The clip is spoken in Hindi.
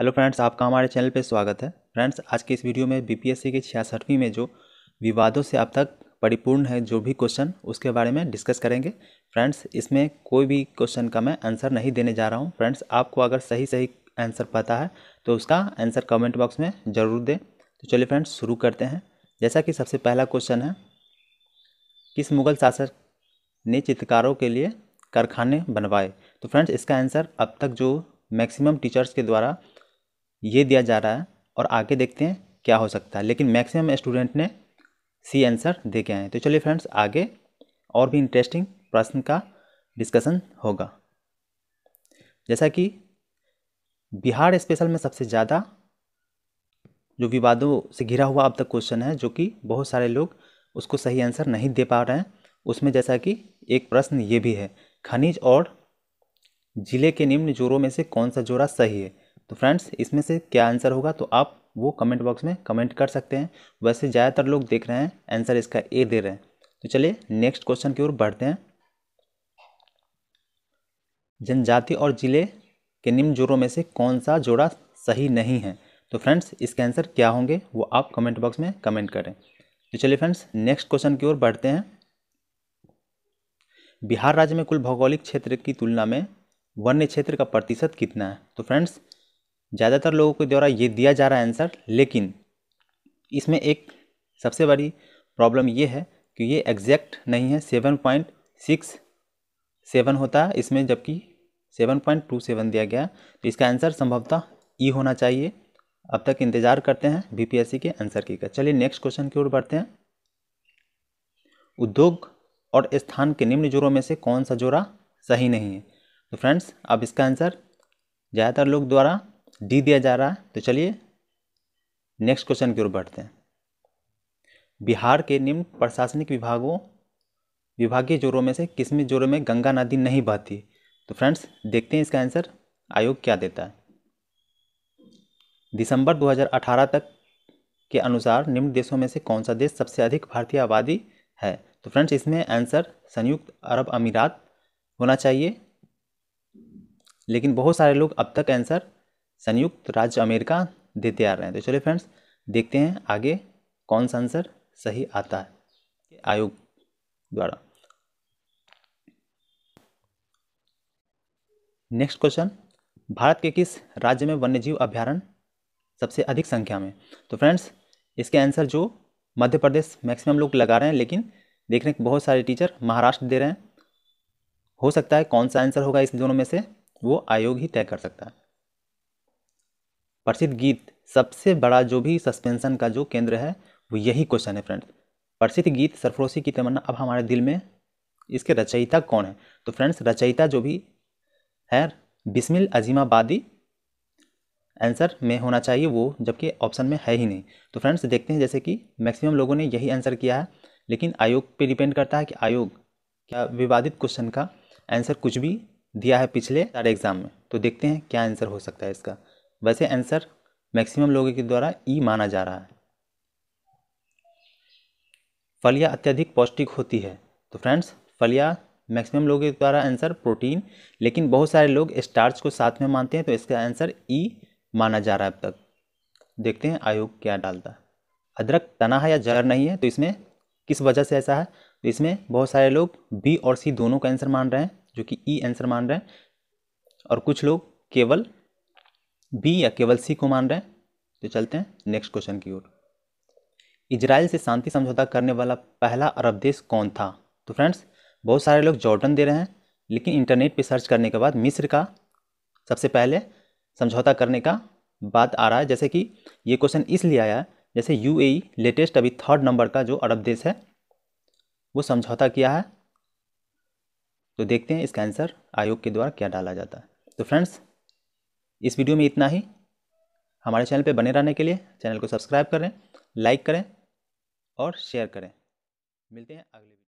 हेलो फ्रेंड्स आपका हमारे चैनल पर स्वागत है फ्रेंड्स आज के इस वीडियो में बीपीएससी के छियासठवीं में जो विवादों से अब तक परिपूर्ण है जो भी क्वेश्चन उसके बारे में डिस्कस करेंगे फ्रेंड्स इसमें कोई भी क्वेश्चन का मैं आंसर नहीं देने जा रहा हूँ फ्रेंड्स आपको अगर सही सही आंसर पता है तो उसका आंसर कमेंट बॉक्स में ज़रूर दें तो चलिए फ्रेंड्स शुरू करते हैं जैसा कि सबसे पहला क्वेश्चन है किस मुग़ल शासक ने चित्रकारों के लिए कारखाने बनवाए तो फ्रेंड्स इसका आंसर अब तक जो मैक्सिमम टीचर्स के द्वारा ये दिया जा रहा है और आगे देखते हैं क्या हो सकता है लेकिन मैक्सिमम स्टूडेंट ने सी आंसर दे के आए तो चलिए फ्रेंड्स आगे और भी इंटरेस्टिंग प्रश्न का डिस्कशन होगा जैसा कि बिहार स्पेशल में सबसे ज़्यादा जो विवादों से घिरा हुआ अब तक क्वेश्चन है जो कि बहुत सारे लोग उसको सही आंसर नहीं दे पा रहे हैं उसमें जैसा कि एक प्रश्न ये भी है खनिज और ज़िले के निम्न जोड़ों में से कौन सा जोड़ा सही है तो फ्रेंड्स इसमें से क्या आंसर होगा तो आप वो कमेंट बॉक्स में कमेंट कर सकते हैं वैसे ज़्यादातर लोग देख रहे हैं आंसर इसका ए दे रहे हैं तो चलिए नेक्स्ट क्वेश्चन की ओर बढ़ते हैं जनजाति और ज़िले के निम्न जोड़ों में से कौन सा जोड़ा सही नहीं है तो फ्रेंड्स इसके आंसर क्या होंगे वो आप कमेंट बॉक्स में कमेंट करें तो चलिए फ्रेंड्स नेक्स्ट क्वेश्चन की ओर बढ़ते हैं बिहार राज्य में कुल भौगोलिक क्षेत्र की तुलना में वन्य क्षेत्र का प्रतिशत कितना है तो फ्रेंड्स ज़्यादातर लोगों के द्वारा ये दिया जा रहा है आंसर लेकिन इसमें एक सबसे बड़ी प्रॉब्लम ये है कि ये एग्जैक्ट नहीं है सेवन पॉइंट सिक्स सेवन होता है इसमें जबकि सेवन पॉइंट टू सेवन दिया गया तो इसका आंसर संभवतः ई e होना चाहिए अब तक इंतज़ार करते हैं बीपीएससी के आंसर की का चलिए नेक्स्ट क्वेश्चन की ओर बढ़ते हैं उद्योग और स्थान के निम्न जोड़ों में से कौन सा जोड़ा सही नहीं है तो फ्रेंड्स अब इसका आंसर ज़्यादातर लोग द्वारा डी दिया जा रहा है तो चलिए नेक्स्ट क्वेश्चन की ओर बढ़ते हैं बिहार के निम्न प्रशासनिक विभागों विभागीय जोरों में से किसमें जोरों में गंगा नदी नहीं बहती तो फ्रेंड्स देखते हैं इसका आंसर आयोग क्या देता है दिसंबर 2018 तक के अनुसार निम्न देशों में से कौन सा देश सबसे अधिक भारतीय आबादी है तो फ्रेंड्स इसमें आंसर संयुक्त अरब अमीरात होना चाहिए लेकिन बहुत सारे लोग अब तक आंसर संयुक्त राज्य अमेरिका देते आ रहे हैं तो चलिए फ्रेंड्स देखते हैं आगे कौन सा आंसर सही आता है आयोग द्वारा नेक्स्ट क्वेश्चन भारत के किस राज्य में वन्यजीव अभ्यारण सबसे अधिक संख्या में तो फ्रेंड्स इसके आंसर जो मध्य प्रदेश मैक्सिमम लोग लगा रहे हैं लेकिन देख रहे हैं बहुत सारे टीचर महाराष्ट्र दे रहे हैं हो सकता है कौन सा आंसर होगा इस दोनों में से वो आयोग ही तय कर सकता है प्रसिद्ध गीत सबसे बड़ा जो भी सस्पेंसन का जो केंद्र है वो यही क्वेश्चन है फ्रेंड्स प्रसिद्ध गीत सरफरोशी की तमन्ना अब हमारे दिल में इसके रचयिता कौन है तो फ्रेंड्स रचयिता जो भी है बिस्मिल अजीमाबादी आंसर में होना चाहिए वो जबकि ऑप्शन में है ही नहीं तो फ्रेंड्स देखते हैं जैसे कि मैक्सिमम लोगों ने यही आंसर किया है लेकिन आयोग पे डिपेंड करता है कि आयोग क्या विवादित क्वेश्चन का आंसर कुछ भी दिया है पिछले सारे एग्ज़ाम में तो देखते हैं क्या आंसर हो सकता है इसका वैसे आंसर मैक्सिमम लोगों के द्वारा ई e माना जा रहा है फलिया अत्यधिक पौष्टिक होती है तो फ्रेंड्स फलिया मैक्सिमम लोगों के द्वारा आंसर प्रोटीन लेकिन बहुत सारे लोग स्टार्च को साथ में मानते हैं तो इसका आंसर ई e माना जा रहा है अब तक देखते हैं आयोग क्या डालता है अदरक तना है या जड़ नहीं है तो इसमें किस वजह से ऐसा है तो इसमें बहुत सारे लोग बी और सी दोनों का आंसर मान रहे हैं जो कि ई e आंसर मान रहे हैं और कुछ लोग केवल बी या केवल सी को मान रहे हैं तो चलते हैं नेक्स्ट क्वेश्चन की ओर इजराइल से शांति समझौता करने वाला पहला अरब देश कौन था तो फ्रेंड्स बहुत सारे लोग जॉर्डन दे रहे हैं लेकिन इंटरनेट पर सर्च करने के बाद मिस्र का सबसे पहले समझौता करने का बात आ रहा है जैसे कि ये क्वेश्चन इसलिए आया है जैसे यूएई लेटेस्ट e अभी थर्ड नंबर का जो अरब देश है वो समझौता किया है तो देखते हैं इसका आंसर आयोग के द्वारा क्या डाला जाता है तो फ्रेंड्स इस वीडियो में इतना ही हमारे चैनल पर बने रहने के लिए चैनल को सब्सक्राइब करें लाइक करें और शेयर करें मिलते हैं अगले